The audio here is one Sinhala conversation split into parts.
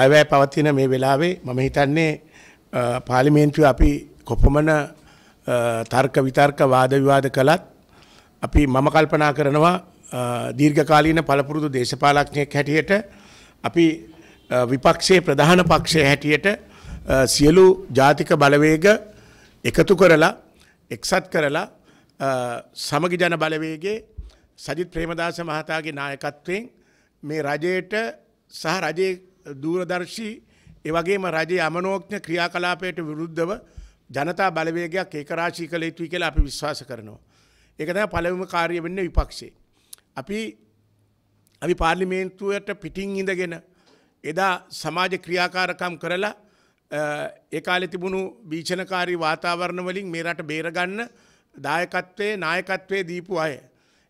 අයවැය පවතින මේ වෙලාවේ මම හිතන්නේ පාලිමේන්තුව අපි කොපමණ තර්ක විතර්ක වාද විවාද කළත් අපි මම කල්පනා කරනවා දීර්ඝකාලීන පළපුරුදු දේශපාලඥයෙක් හැටියට අපි විපක්ෂයේ ප්‍රධාන පක්ෂය හැටියට සියලු ජාතික බලවේග එකතු කරලා එක්සත් කරලා සමගි ජන බලවේගේ සජිත් ප්‍රේමදාස මහතාගේ නායකත්වයෙන් මේ රජයට සහ රජයේ දූරදර්ශී එවගේම රජයේ අමනෝක්ඥ ක්‍රියාකලාපයට විරුද්ධව ජනතා බලවේගයක් ඒකරාශී කළ යුතුයි කියලා අපි විශ්වාස කරනවා. ඒක තමයි පළවෙනිම කාර්ය වෙන්නේ විපක්ෂේ. අපි අපි පාර්ලිමේන්තුවට පිටින් ඉඳගෙන එදා සමාජ ක්‍රියාකාරකම් කරලා ඒ කාලේ තිබුණු බීචනකාරී වාතාවරණ වලින් මේ රට බේරගන්න දායකත්වයේ නායකත්වයේ දීපු අය.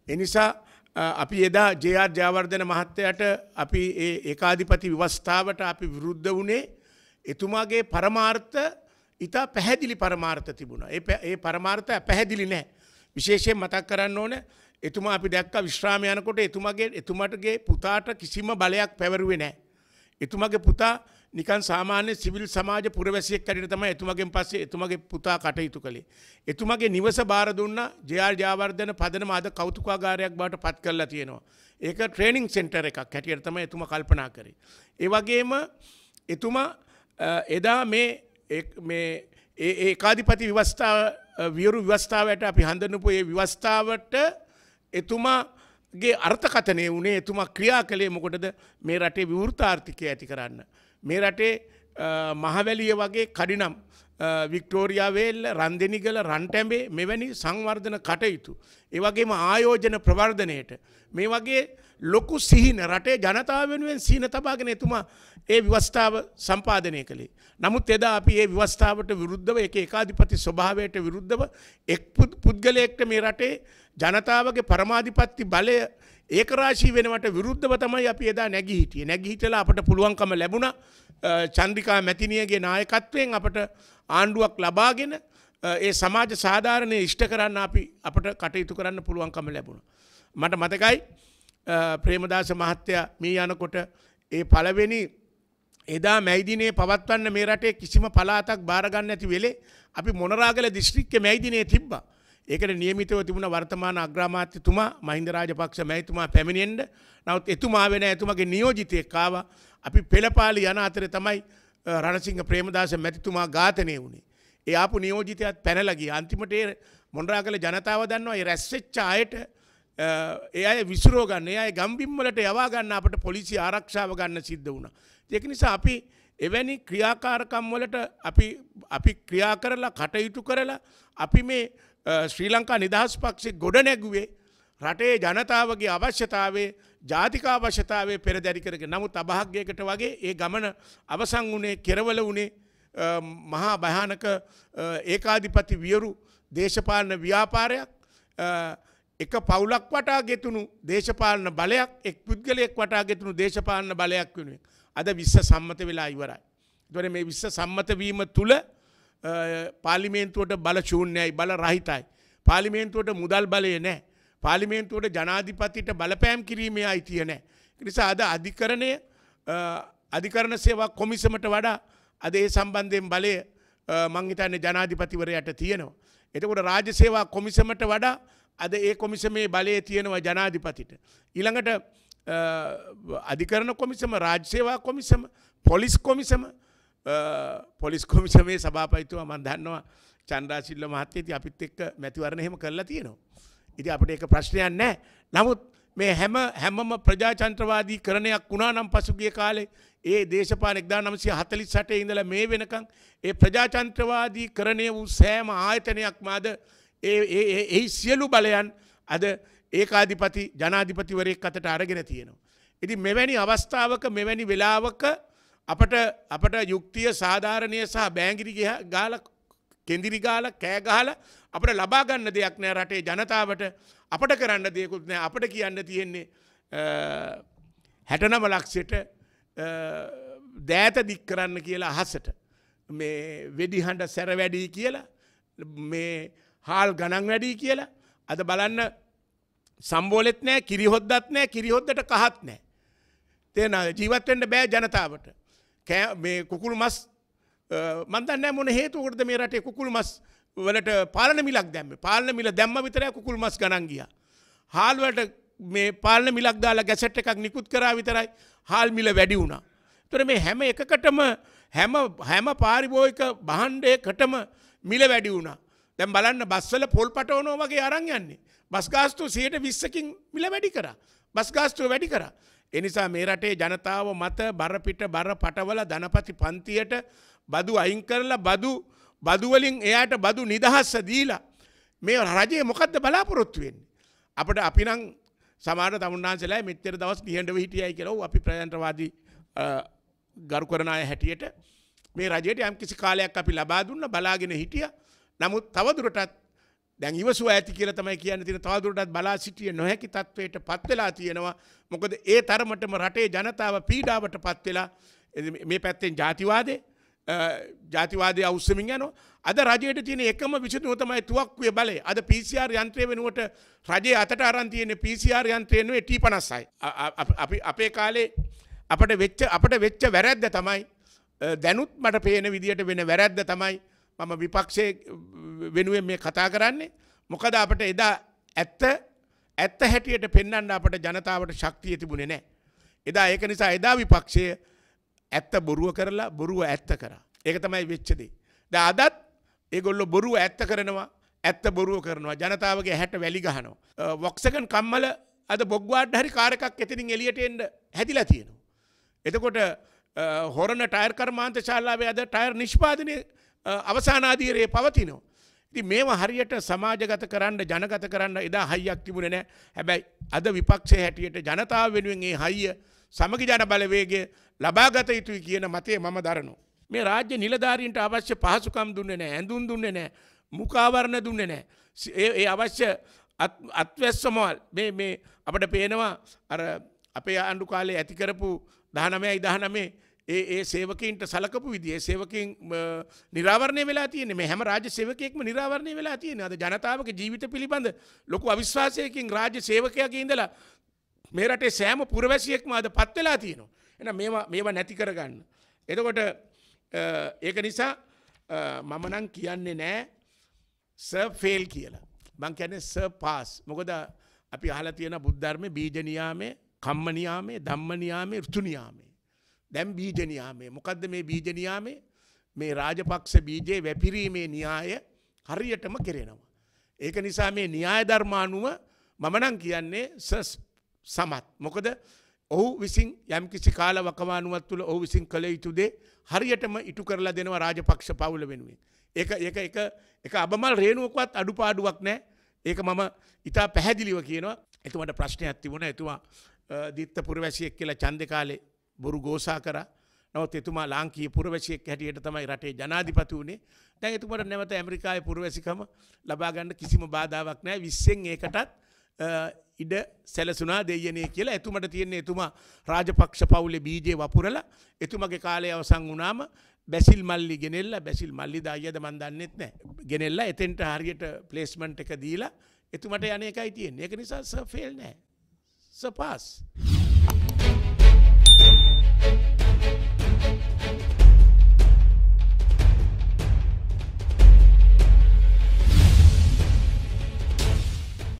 ඒ නිසා අපි එදා ජයා ජාවර්ධන මහත්තයට අපි ඒ ඒකාධිපති විවස්ථාවට අපි විරුද්ධ වුණේ එතුමාගේ පරමාර්ථ ඉතා පැහැදිලි පරමාර්ථ තිබුණා. ඒ පරමාර්ථ පැහැදිලි නෑ. විශේෂයෙන් මතක් කරන්න ඕන එතුමා අපි දැක්ක විශ්‍රාම යනකොට එතුමගේ එතුමටගේ පුතාට කිසිම බලයක් පැවරුවේ නෑ. එතුමගේ පුතා නිකන් සාමාන්‍ය සිවිල් සමාජ පුරවැසියෙක් කැඩට තම එතුමගෙන් පස්සේ එතුමගේ පුතා කටයුතු කළේ. එතුමගේ නිවස බාර දුන්න ජයාර් ජාවර්ධන පදනම අද කෞතුකාගාරයක් බාට පත් කරලා තියෙනවා. ඒක ට්‍රේනිින් සෙන්ටර් එකක් හැටියට තම එතුම කල්පනා කරේ. ඒවගේම එතුමා එදා මේ ඒකාධිපති විවස්ථාව වියරු ව්‍යවස්ථාවට අපි හඳනපු ඒ ව්‍යවස්ථාවට එතුමාගේ අර්ථකතනය වනේ එතුමා ක්‍රියා කළේ මොකොටද මේ රටේ විවෘතාර්ථිකය ඇති කරන්න. මේ රටේ මහවැලිය වගේ කඩිනම් වික්ටෝරියාවේල් රන්දෙනිගල රන්ටැඹේ මෙවැනි සංවර්ධන කටයුතු. ඒවගේම ආයෝජන ප්‍රවර්ධනයට. මේ වගේ ලොකු සිහින රටේ ජනතාව වෙනුවෙන් සීන තබාගෙන එතුමා ඒ විවස්ථාව සම්පාධනය කළේ. නමුත් එදා අපි ඒ විවස්ථාවට විරුද්ධව එක ඒකාධිපති ස්වභාවයට විරුද්ධව එක් පුද්ගලයෙක්ට මේ රටේ ජනතාවගේ පරමාධිපත්ති බලය ඒකරාශී වෙනවට විරුද්ධව තමයි අපි එදා නැගී හිටියේ. නැගී හිටලා අපට පුළුවන්කම ලැබුණා චන්ද්‍රිකා මැතිණියගේ නායකත්වයෙන් අපට ආණ්ඩුවක් ලබාගෙන ඒ සමාජ සාධාරණය ඉෂ්ට කරන්න අපි අපට කටයුතු කරන්න පුළුවන්කම ලැබුණා. මට මතකයි ප්‍රේමදාස මහත්තයා මේ යනකොට ඒ පළවෙනි එදා මැයිදිනේ පවත්වන්න මේ රටේ කිසිම පලාතක් බාරගන්න ඇති වෙලේ අපි මොනරාගල දිස්ත්‍රික්කයේ මැයිදිනේ තිබ්බා. ඒකට නියමිතව තිබුණ වර්තමාන අග්‍රාමාත්‍යතුමා මහින්ද රාජපක්ෂ මැතිතුමා පැමිණෙන්න නමුත් එතුමා වෙන එතුමගේ නියෝජිතයෙක් ආවා අපි පෙළපාලි යන අතරේ තමයි රණසිංහ ප්‍රේමදාස මැතිතුමා ඝාතනය වුණේ ඒ ආපු නියෝජිතයත් පැනලා ගියා අන්තිමට ඒ මොණරාගල ජනතාව දන්නවා ඒ රැස්වෙච්ච අයට ඒ අය විසිරෝ ගන්න ඒ අය ගම්බිම් වලට යවා ගන්න අපට පොලිසිය ආරක්ෂාව ගන්න සිද්ධ වුණා ඒක නිසා අපි එවැනි ක්‍රියාකාරකම් වලට අපි අපි ක්‍රියා කරලා කටයුතු කරලා අපි මේ ශ්‍රී ලංකා නිදහස් පක්ෂේ ගොඩ නැගුවේ රටේ ජනතාවගේ අවශ්‍යතාවේ ජාතික අවශ්‍යතාවේ පෙරදැරි කරගෙන නමුත් අභාග්‍යයකට වගේ ඒ ගමන අවසන් වුණේ කෙරවල වුණේ මහා භයානක ඒකාධිපති වියරු දේශපාලන ව්‍යාපාරයක් එක පවුලක් වටා ගෙතුණු දේශපාලන බලයක් එක් පුද්ගලයෙක් වටා ගෙතුණු දේශපාලන බලයක් වෙනුවෙන් අද විශ්ස සම්මත වෙලා ඉවරයි. දොර මේ විශ්ස සම්මතවීම තුළ පාලිමේන්තුවට බලශූන්‍යයි බල රහිතයි. පාලිමේන්තුවට මුදල් බලය නෑ. පාලිමේන්තුවට ජනාධිපතිට බලපෑම් කිරීමේ අයිතිය නෑ. නිසා අද අධිකරණය අධිකරණ සේවා කොමිසමට වඩා අද ඒ සම්බන්ධයෙන් බලය මංහිතන්න ජනාධිපතිවරයට තියෙනවා. එතකොට රාජ සේවා කොමිසමට වඩා අද ඒ කොමිසමේ බලය තියෙනවා ජනාධිපතිට. ඉළඟට අධිකරණ කොමිසම රාජ්‍යසේවා කොමිසම පොලිස් කොමිසම පොලිස් කොමිසමේ සභාපයිතුව මන් දන්නවා චන්ද්‍රාශිල්ල මහත්තේති අපිත් එක්ක මැතිවරණ හෙම කරලා තියෙනවා. ඉති අපට එක ප්‍රශ්නයන් නෑ නමුත් මේ හැම හැමම ප්‍රජාචන්ත්‍රවාදී කරණයක් වුණා නම් පසුගිය කාලේ ඒ දේශපාන 1948 ඉඳලා මේ වෙනකන් ඒ ප්‍රජාචන්ත්‍රවාදී කරණය වූ සෑම ආයතනයක්ම අද ඒ ඒ ඒ සියලු බලයන් අද ඒකාධිපති ජනාධිපතිවරයෙක් අතට අරගෙන තියෙනවා. ඉති මෙවැනි අවස්ථාවක මෙවැනි වෙලාවක අපට අපට යුක්තිය සාධාරණය සහ බෑංගිරි ගාල කෙදිරි ගාල කෑගාල අපට ලබාගන්න දෙයක් නෑ රටේ ජනතාවට අපට කරන්න දෙයකුත් නෑ අපට කියන්න තියෙන්නේ හැටනම ලක්ෂයට දෑත දික් කරන්න කියලා අහසට මේ වෙඩිහඬ සැර වැඩී කියලා මේ හාල් ගණන් වැඩී කියලා අද බලන්න සම්බෝලෙත් නෑ කිරිහොද්දත් නෑ කිරිහොද්දට කහත් නෑ. තියෙන ජීවත්වෙන්ට බෑ ජනතාවට. කෑ කුකුල් මස් මන්දන්න මොන හේතුවකටද මේ රටේ කුකුල් මස් වලට පාලන මිලක් දැම්ම පාලන මිල දැම්ම විතරය කුකුල් මස් ගණන්ගිය. හාල්වලට මේ පාලන මිලක් දාලා ගැසට් එකක් නිකුත් කරා විතරයි හාල් මිල වැඩි වුණා. තොර මේ හැම එකකටම හැම හැම පාරිභෝයක බහන්්ඩයකටම මිල වැඩි වුණා. දැම් බලන්න බස්වල පොල් පටවනෝ වගේ අරං යන්නේ බස්ගාස්තු සයට විස්සකින් මිල වැඩි කර. බස්ගාස්තුව වැඩි කර. එනිසා මේ රටේ ජනතාව මත බරපිට බර පටවල ධනපති පන්තියට බදු අයින් කරලා බදු බදුවලින් එයාට බදු නිදහස්ස දීලා. මේ රජයේ මොකක්ද බලාපොරොත්තුවෙන්. අපට අපිනං සමාර තමුන්නාන්සලා මෙතර දවස් නිහඬව හිටියයි කෙරව අපි ප්‍රයන්ත්‍රවාදී ගරු කරණය හැටියට මේ රජයට යම් කිසි කාලයක් අපි ලබා දුන්න බලාගෙන හිටිය නමුත් තවදුරටත් දැන් ඉවසුව ඇති කියලා තමයි කියන්න තියෙන තවදුරටත් බලා සිටිය නොහැකි තත්වයට පත් වෙලා තියෙනවා. මොකද ඒ තරමටම රටේ ජනතාව පීඩාවට පත් වෙලා මේ පැත්තෙන් ජාතිවාදේ ජාතිවාදය අවස්සමින් යන අද රජයට තියෙන එකම විසිතුව තමයි තුවක්වේ බලය අද පිසිR යන්ත්‍රය වෙනුවට රජය අතට අරන්තියන පිසිR යන්ත්‍රයනුව ටී පනස්සයි අපි අපේ කාලේ අපට වෙච්ච අපට වෙච්ච වැරැද්ද තමයි දැනුත් මට පේන විදිට වෙන වැරැද්ද තමයි මම විපක්ෂය වෙනුවෙන් මේ කතා කරන්නේ මොකද අපට එදා ඇත්ත ඇත්ත හැටියට පෙන්න්න අපට ජනතාවට ශක්තිය තිබුණේ නෑ. එදා ඒක නිසා එදා විපක්ෂය ඇත්ත බොරුව කරලා බොරුව ඇත්ත කර. ඒක තමයි වෙච්චදේ. ද අදත් ඒගොල්ලො බොරුව ඇත්ත කරනවා ඇත්ත බොරුව කරනවා ජනතාවගේ හැට වැලිගහනවා. වොක්සකන් කම්මල අද බොග්වාඩ හරි කාරකක් එතිනින් එලියට එන්ඩ හැදිලා තියෙනවා. එතකොට හොරන ටයර් කර්මාන්ත ශාලාවේ අද ටයර් නිෂ්පාදනය අවසානාදීරයේ පවතිනවා. ඉති මේම හරියට සමාජගත කරන්න ජනගත කරන්න එදා හයියක් තිබුණ නෑ හැබැයි අද විපක්ෂය හැටියට ජනතාව වෙනුවෙන්ගේ හයිය සමග ජන බලවේග ලබාගත යුතුයි කියන මතේ මම දරනවා. මේ රාජ්‍ය නිලධාරීන්ට අවශ්‍ය පහසුකම් දුන්නේ නෑ ඇඳුම් දුන්නේ නෑ මුකාවරණ දුන්නේ නෑ. ඒ අවශ්‍ය අත්වැස්සමල් මේ අපට පේනවා අර අපේ ආණ්ඩු කාලේ ඇතිකරපු දහනමය ඉදහනමේ ඒ ඒ සේවකන්ට සලකපු විදිේ සේවකින් නිරාවරණය වෙලා තියන මෙහම රාජ සේවකෙක්ම නිරාවරණය වෙලා තියෙන අද ජනතාවක ජීවිත පිළිබඳ ලොකු අවිශ්වාසයකින් රාජ සේවකයක ඉඳලා මේ රටේ සෑම පුරවැසියෙක්ම අද පත්වෙලා තියෙනවා. එන මේවා නැති කරගන්න. එතකොට ඒක නිසා මමනං කියන්නේ නෑ සෆෙල් කියලා. මං කියැන ස පාස් මොකද අපි අහල තියෙන බුද්ධර්ම බීජනයාමේ කම්මනයාමේ දම්මනයාමේ ෘතුනියාමේ. දැම් බීජ නියාමේ මොකක්ද මේ බීජ නියාමේ මේ රාජපක්ෂ බීජයේ වැපිරීමේ න්‍යාය හරියටම කෙරෙනවා. ඒක නිසා මේ න්‍යාය ධර්මානුව මමනං කියන්නේ සස් සමත්. මොකද ඔහු විසින් යම් කිසි කාල වකවානුවත් තුළ ඔහු විසින් කළ යුතුදේ හරියටම ඉටු කරලා දෙනවා රාජපක්ෂ පවුල වෙනුවෙන්. ඒ එක එක එක අබමල් රේනුවකවත් අඩුපාඩුවක් නෑ ඒක මම ඉතා පැහැදිලිව කියනවා එතුමට ප්‍රශ්නයක් තිබුණ ඇතුවා දිත්ත පුරවැසියෙක් කියලා චන්ද කාලේ බොරු ගෝසා කර නොත් එතුමා ලාංකී පුරවැසියෙක් හැටියට තමයි රටේ ජනාධිපති වුණේ දැන් එතුමට නැවත ඇමරිකාවේ පුරවැසිකම ලබා ගන්න කිසිම බාධාවක් නැහැ 20න් ඒකටත් ඉඩ සැලසුනා දෙයනේ කියලා එතුමට තියෙන එතුමා රාජපක්ෂ පවුලේ බීජේ වපුරලා එතුමගේ කාලය අවසන් වුණාම බැසිල් මල්ලි ගෙනෙල්ලා බැසිල් මල්ලි දායියද මන් දන්නෙත් නැහැ ගෙනෙල්ලා එතෙන්ට හරියට ප්ලේස්මන්ට් එක දීලා එතුමට යන එකයි තියෙන්නේ ඒක නිසා සර් ෆේල් නැහැ සර් පාස්